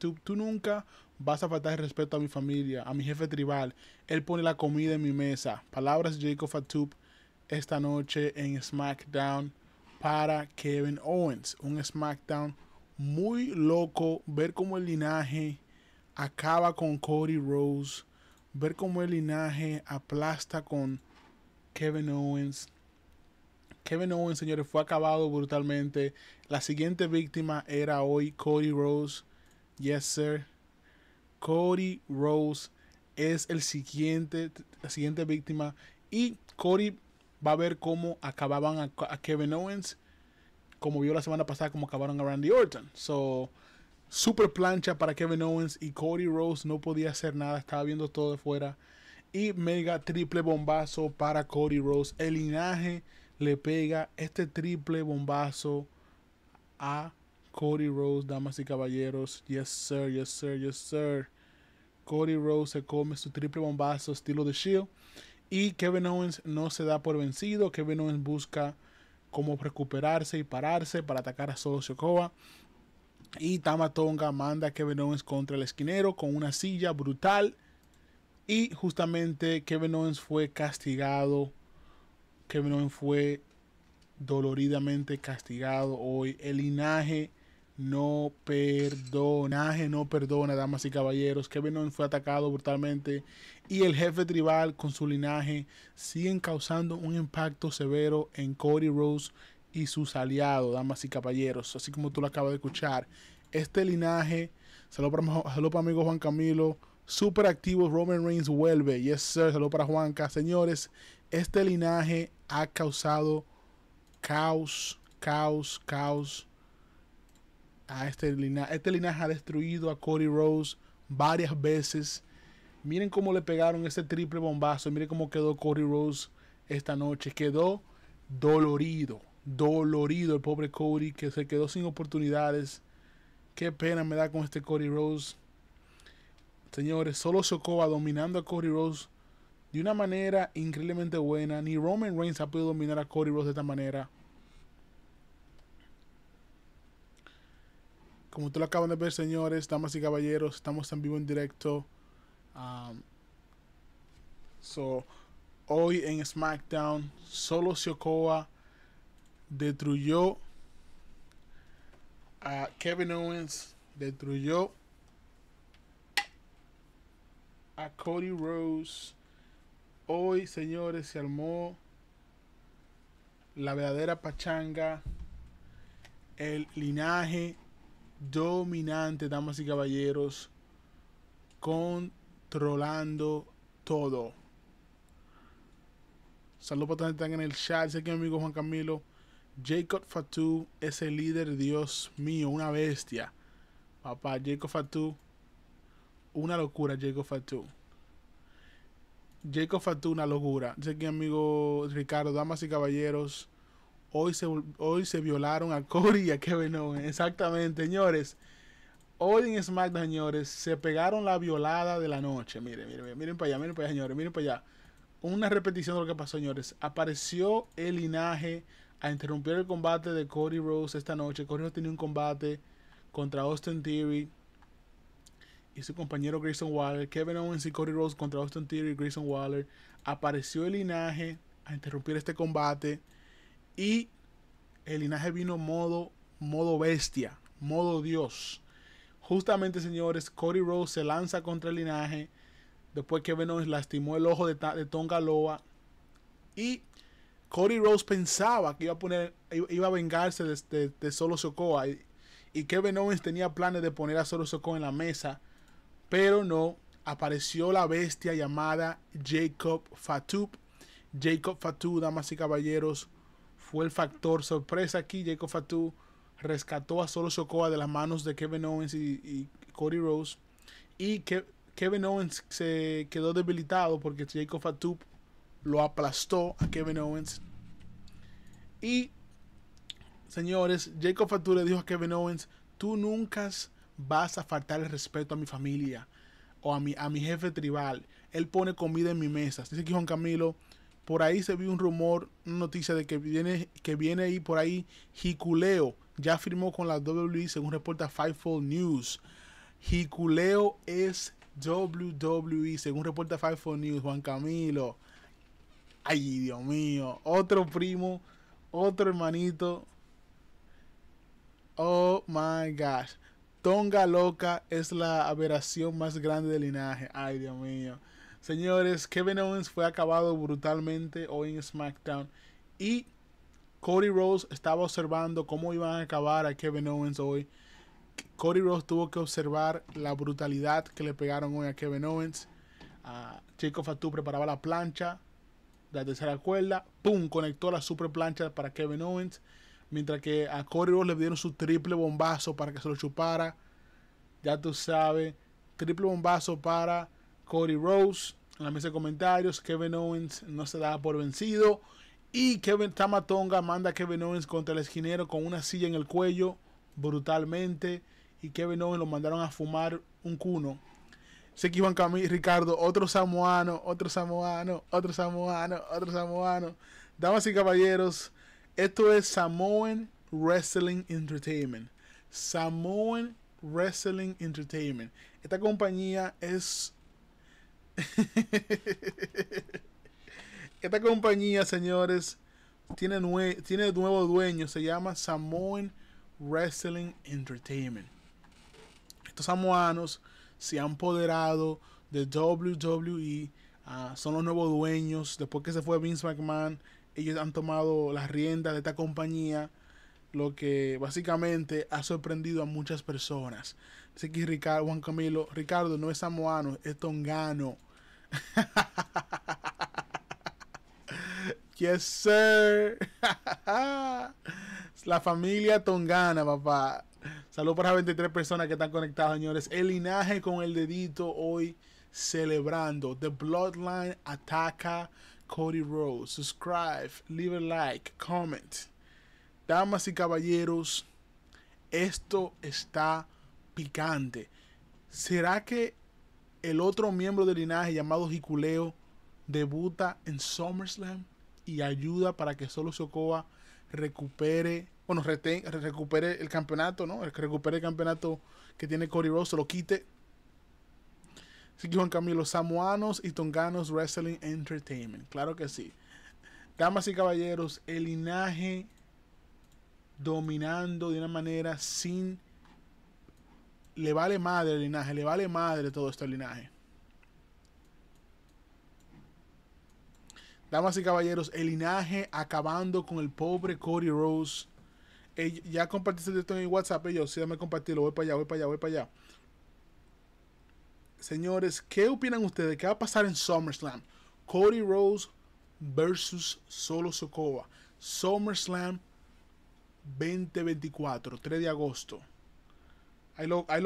tú, tú nunca vas a faltar el respeto a mi familia, a mi jefe tribal. Él pone la comida en mi mesa. Palabras de Jacob Atub esta noche en SmackDown para Kevin Owens. Un SmackDown muy loco. Ver cómo el linaje acaba con Cody Rose. Ver cómo el linaje aplasta con Kevin Owens. Kevin Owens, señores, fue acabado brutalmente. La siguiente víctima era hoy Cody Rose Yes, sir. Cody Rose es el siguiente, la siguiente víctima. Y Cody va a ver cómo acababan a, Kevin Owens. Como vio la semana pasada, cómo acabaron a Randy Orton. So, super plancha para Kevin Owens. Y Cody Rose no podía hacer nada. Estaba viendo todo de fuera. Y mega triple bombazo para Cody Rose. El linaje le pega este triple bombazo a Cody Rose, damas y caballeros. Yes, sir, yes, sir, yes, sir. Cody Rose se come su triple bombazo estilo de Shield. Y Kevin Owens no se da por vencido. Kevin Owens busca cómo recuperarse y pararse para atacar a Solo Shokoa Y Tama Tonga manda a Kevin Owens contra el esquinero con una silla brutal. Y justamente Kevin Owens fue castigado. Kevin Owens fue doloridamente castigado hoy. El linaje no perdonaje, no perdona, damas y caballeros. Kevin Owens fue atacado brutalmente y el jefe tribal con su linaje siguen causando un impacto severo en Cody Rose y sus aliados, damas y caballeros. Así como tú lo acabas de escuchar, este linaje, saludo para, amigo Juan Camilo, super activo Roman Reigns vuelve. Yes, sir, saludo para Juanca. Señores, este linaje ha causado caos, caos, caos este, este linaje. ha destruido a Cody Rose varias veces. Miren cómo le pegaron ese triple bombazo. Miren cómo quedó Cody Rose esta noche. Quedó dolorido. Dolorido el pobre Cody que se quedó sin oportunidades. Qué pena me da con este Cody Rose. Señores, solo Sokoba dominando a Cody Rose de una manera increíblemente buena. Ni Roman Reigns ha podido dominar a Cody Rose de esta manera. Como tú lo acaban de ver, señores, damas y caballeros, estamos en vivo en directo. Um, so, hoy en SmackDown, solo Siokoa destruyó a Kevin Owens, destruyó a Cody Rose. Hoy, señores, se armó la verdadera pachanga, el linaje dominante, damas y caballeros, controlando todo. Saludos para todos que están en el chat. Sé que amigo Juan Camilo. Jacob Fatou es el líder, Dios mío, una bestia. Papá, Jacob Fatou, Una locura, Jacob Fatou. Jacob Fatou, una locura. Sé que amigo Ricardo, damas y caballeros. Hoy se, violaron a Cody y a Kevin Owens. Exactamente, señores. Hoy en SmackDown, señores, se pegaron la violada de la noche. Miren, miren, miren para allá, miren para allá, señores, miren para allá. Una repetición de lo que pasó, señores. Apareció el linaje a interrumpir el combate de Cody Rose esta noche. Cody Rose tenía un combate contra Austin Theory y su compañero Grayson Waller. Kevin Owens y Cody Rose contra Austin Theory y Grayson Waller. Apareció el linaje a interrumpir este combate. Y el linaje vino modo, modo bestia, modo Dios. Justamente, señores, Cody Rose se lanza contra el linaje. Después que Owens lastimó el ojo de, de Tonga Loa. Y Cody Rose pensaba que iba a poner, iba a vengarse de, de, Solo Sokoa. Y, y Kevin Owens tenía planes de poner a Solo Sokoa en la mesa. Pero no, apareció la bestia llamada Jacob Fatu. Jacob Fatu, damas y caballeros, fue el factor sorpresa aquí. Jacob Fatu rescató a Solo Sokoa de las manos de Kevin Owens y, Cody Rose. Y Kevin Owens se quedó debilitado porque Jacob Fatu lo aplastó a Kevin Owens. Y, señores, Jacob Fatu le dijo a Kevin Owens, tú nunca vas a faltar el respeto a mi familia o a mi, a mi jefe tribal. Él pone comida en mi mesa. Dice que Juan Camilo por ahí se vio un rumor, una noticia de que viene, que viene ahí por ahí Hiculeo. Ya firmó con la WWE según reporta Fightful News. Hiculeo es WWE según reporta Fightful News. Juan Camilo. Ay, Dios mío. Otro primo. Otro hermanito. Oh my gosh. Tonga Loca es la aberración más grande del linaje. Ay, Dios mío. Señores, Kevin Owens fue acabado brutalmente hoy en SmackDown. Y Cody Rose estaba observando cómo iban a acabar a Kevin Owens hoy. Cody Rose tuvo que observar la brutalidad que le pegaron hoy a Kevin Owens. Uh, ah, Chico Fatu preparaba la plancha, la tercera cuerda, ¡pum! Conectó la super plancha para Kevin Owens. Mientras que a Cody Rose le dieron su triple bombazo para que se lo chupara. Ya tú sabes, triple bombazo para Cody Rose en la mesa de comentarios. Kevin Owens no se da por vencido. Y Kevin Tamatonga manda a Kevin Owens contra el esquinero con una silla en el cuello brutalmente. Y Kevin Owens lo mandaron a fumar un cuno. Se que iban Ricardo, otro samoano, otro samoano, otro samoano, otro samoano. Damas y caballeros, esto es Samoan Wrestling Entertainment. Samoan Wrestling Entertainment. Esta compañía es Esta compañía, señores, tiene, nuevo dueño. Se llama Samoan Wrestling Entertainment. Estos samoanos se han apoderado de WWE. Ah, son los nuevos dueños. Después que se fue Vince McMahon, ellos han tomado las riendas de esta compañía lo que básicamente ha sorprendido a muchas personas. Así que Ricardo, Juan Camilo, Ricardo no es samoano, es tongano. yes, sir. La familia tongana, papá. Saludos para las 23 personas que están conectadas, señores. El linaje con el dedito hoy celebrando. The Bloodline ataca Cody Rhodes. Subscribe, leave a like, comment. Damas y caballeros, esto está picante. ¿Será que el otro miembro del linaje llamado Jiculeo debuta en SummerSlam y ayuda para que Solo Socoa recupere, bueno, recupere el campeonato, ¿no? El que recupere el campeonato que tiene Cody Rhodes, lo quite. Así que Juan Camilo, samoanos y tonganos Wrestling Entertainment. Claro que sí. Damas y caballeros, el linaje dominando de una manera sin... Le vale madre el linaje, le vale madre todo este linaje. Damas y caballeros, el linaje acabando con el pobre Cody Rose. ya compartiste esto en WhatsApp, ellos, sí, dame compartirlo, voy para allá, voy para allá, voy para allá. Señores, ¿qué opinan ustedes? ¿Qué va a pasar en SummerSlam? Cody Rose versus Solo Sokoa. SummerSlam 2024, 3 de agosto. Ahí lo,